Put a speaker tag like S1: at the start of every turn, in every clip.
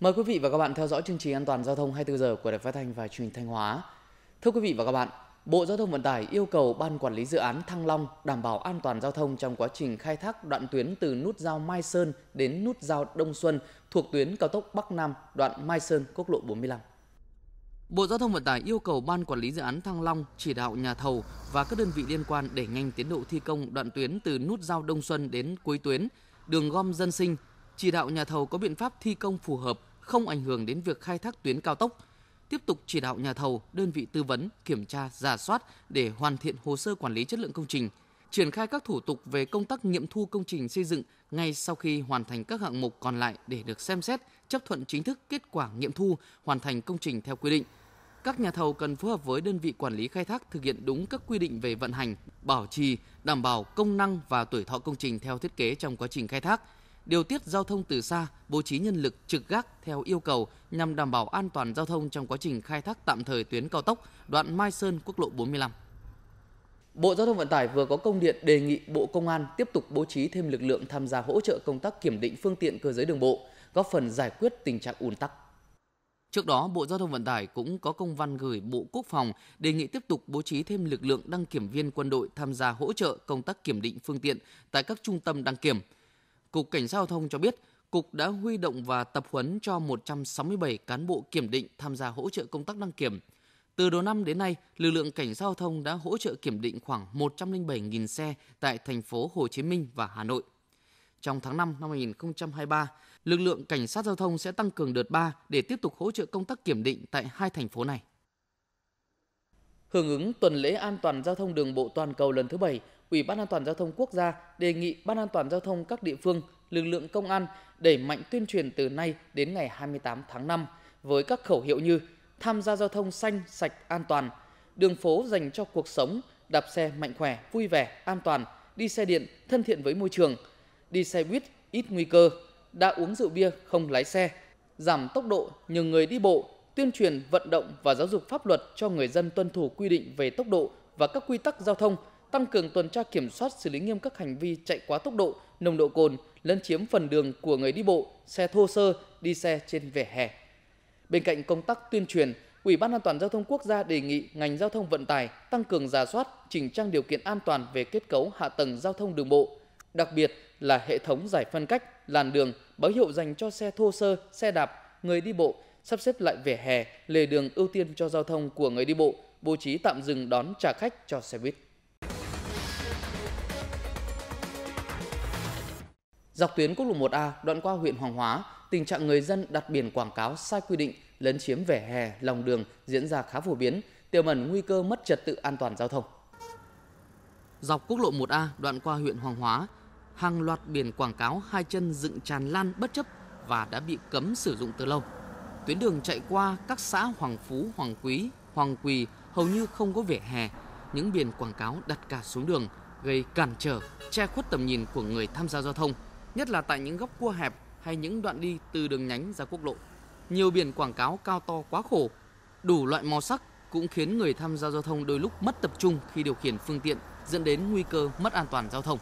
S1: Mời quý vị và các bạn theo dõi chương trình an toàn giao thông 24 giờ của Đài Phát thanh và Truyền hình Thanh Hóa. Thưa quý vị và các bạn, Bộ Giao thông Vận tải yêu cầu Ban quản lý dự án Thăng Long đảm bảo an toàn giao thông trong quá trình khai thác đoạn tuyến từ nút giao Mai Sơn đến nút giao Đông Xuân thuộc tuyến cao tốc Bắc Nam đoạn Mai Sơn quốc lộ 45. Bộ Giao thông Vận tải yêu cầu Ban quản lý dự án Thăng Long chỉ đạo nhà thầu và các đơn vị liên quan để nhanh tiến độ thi công đoạn tuyến từ nút giao Đông Xuân đến cuối tuyến, đường gom dân sinh, chỉ đạo nhà thầu có biện pháp thi công phù hợp không ảnh hưởng đến việc khai thác tuyến cao tốc. Tiếp tục chỉ đạo nhà thầu, đơn vị tư vấn, kiểm tra, giả soát để hoàn thiện hồ sơ quản lý chất lượng công trình, triển khai các thủ tục về công tác nghiệm thu công trình xây dựng ngay sau khi hoàn thành các hạng mục còn lại để được xem xét, chấp thuận chính thức kết quả nghiệm thu, hoàn thành công trình theo quy định. Các nhà thầu cần phối hợp với đơn vị quản lý khai thác thực hiện đúng các quy định về vận hành, bảo trì, đảm bảo công năng và tuổi thọ công trình theo thiết kế trong quá trình khai thác điều tiết giao thông từ xa, bố trí nhân lực trực gác theo yêu cầu nhằm đảm bảo an toàn giao thông trong quá trình khai thác tạm thời tuyến cao tốc đoạn Mai Sơn quốc lộ 45. Bộ Giao thông Vận tải vừa có công điện đề nghị Bộ Công an tiếp tục bố trí thêm lực lượng tham gia hỗ trợ công tác kiểm định phương tiện cơ giới đường bộ, góp phần giải quyết tình trạng ùn tắc. Trước đó, Bộ Giao thông Vận tải cũng có công văn gửi Bộ Quốc phòng đề nghị tiếp tục bố trí thêm lực lượng đăng kiểm viên quân đội tham gia hỗ trợ công tác kiểm định phương tiện tại các trung tâm đăng kiểm – Cục Cảnh sát Giao thông cho biết, Cục đã huy động và tập huấn cho 167 cán bộ kiểm định tham gia hỗ trợ công tác đăng kiểm. Từ đầu năm đến nay, lực lượng cảnh sát giao thông đã hỗ trợ kiểm định khoảng 107.000 xe tại thành phố Hồ Chí Minh và Hà Nội. Trong tháng 5 năm 2023, lực lượng cảnh sát giao thông sẽ tăng cường đợt 3 để tiếp tục hỗ trợ công tác kiểm định tại hai thành phố này. Hưởng ứng tuần lễ an toàn giao thông đường bộ toàn cầu lần thứ 7, Ủy ban an toàn giao thông quốc gia đề nghị Ban an toàn giao thông các địa phương, lực lượng công an đẩy mạnh tuyên truyền từ nay đến ngày 28 tháng 5 với các khẩu hiệu như tham gia giao thông xanh, sạch, an toàn, đường phố dành cho cuộc sống, đạp xe mạnh khỏe, vui vẻ, an toàn, đi xe điện thân thiện với môi trường, đi xe buýt ít nguy cơ, đã uống rượu bia không lái xe, giảm tốc độ nhường người đi bộ, tuyên truyền, vận động và giáo dục pháp luật cho người dân tuân thủ quy định về tốc độ và các quy tắc giao thông tăng cường tuần tra kiểm soát xử lý nghiêm các hành vi chạy quá tốc độ, nồng độ cồn, lấn chiếm phần đường của người đi bộ, xe thô sơ, đi xe trên vỉa hè. Bên cạnh công tác tuyên truyền, Ủy ban An toàn giao thông quốc gia đề nghị ngành giao thông vận tải tăng cường giả soát, chỉnh trang điều kiện an toàn về kết cấu hạ tầng giao thông đường bộ, đặc biệt là hệ thống giải phân cách, làn đường, báo hiệu dành cho xe thô sơ, xe đạp, người đi bộ, sắp xếp lại vỉa hè, lề đường ưu tiên cho giao thông của người đi bộ, bố trí tạm dừng đón trả khách cho xe buýt. Dọc tuyến quốc lộ 1A đoạn qua huyện Hoàng Hóa, tình trạng người dân đặt biển quảng cáo sai quy định lấn chiếm vỉa hè, lòng đường diễn ra khá phổ biến, tiềm ẩn nguy cơ mất trật tự an toàn giao thông. Dọc quốc lộ 1A đoạn qua huyện Hoàng Hóa, hàng loạt biển quảng cáo hai chân dựng tràn lan bất chấp và đã bị cấm sử dụng từ lâu. Tuyến đường chạy qua các xã Hoàng Phú, Hoàng Quý, Hoàng Quỳ hầu như không có vỉa hè. Những biển quảng cáo đặt cả xuống đường gây cản trở, che khuất tầm nhìn của người tham gia giao thông – nhất là tại những góc cua hẹp hay những đoạn đi từ đường nhánh ra quốc lộ. Nhiều biển quảng cáo cao to quá khổ, đủ loại màu sắc cũng khiến người tham gia giao thông đôi lúc mất tập trung khi điều khiển phương tiện, dẫn đến nguy cơ mất an toàn giao thông.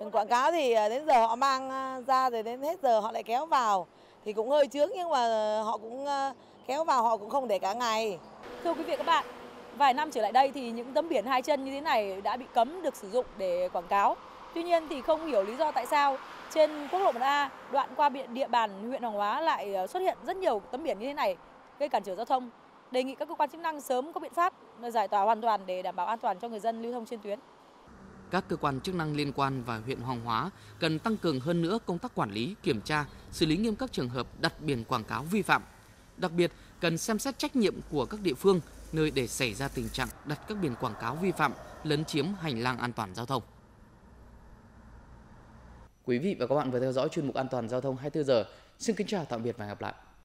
S1: Biển quảng cáo thì à, đến giờ họ mang à, ra rồi đến hết giờ họ lại kéo vào thì cũng hơi chướng nhưng mà họ cũng à, kéo vào họ cũng không để cả ngày. Thưa quý vị các bạn, vài năm trở lại đây thì những tấm biển hai chân như thế này đã bị cấm được sử dụng để quảng cáo. Tuy nhiên thì không hiểu lý do tại sao trên quốc lộ 1A đoạn qua địa bàn huyện Hoàng Hóa lại ờ, xuất hiện rất nhiều tấm biển như thế này gây cản trở giao thông. Đề nghị các cơ quan chức năng sớm có biện pháp ờ, giải tỏa hoàn toàn để đảm bảo an toàn cho người dân lưu thông trên tuyến. Các cơ quan chức năng liên quan và huyện Hoàng Hóa cần tăng cường hơn nữa công tác quản lý, kiểm tra, xử lý nghiêm các trường hợp đặt biển quảng cáo vi phạm. Đặc biệt, cần xem xét trách nhiệm của các địa phương nơi để xảy ra tình trạng đặt các biển quảng cáo vi phạm lấn chiếm hành lang an toàn giao thông. Quý vị và các bạn vừa theo dõi chuyên mục An toàn giao thông 24 giờ. Xin kính chào tạm biệt và hẹn gặp lại.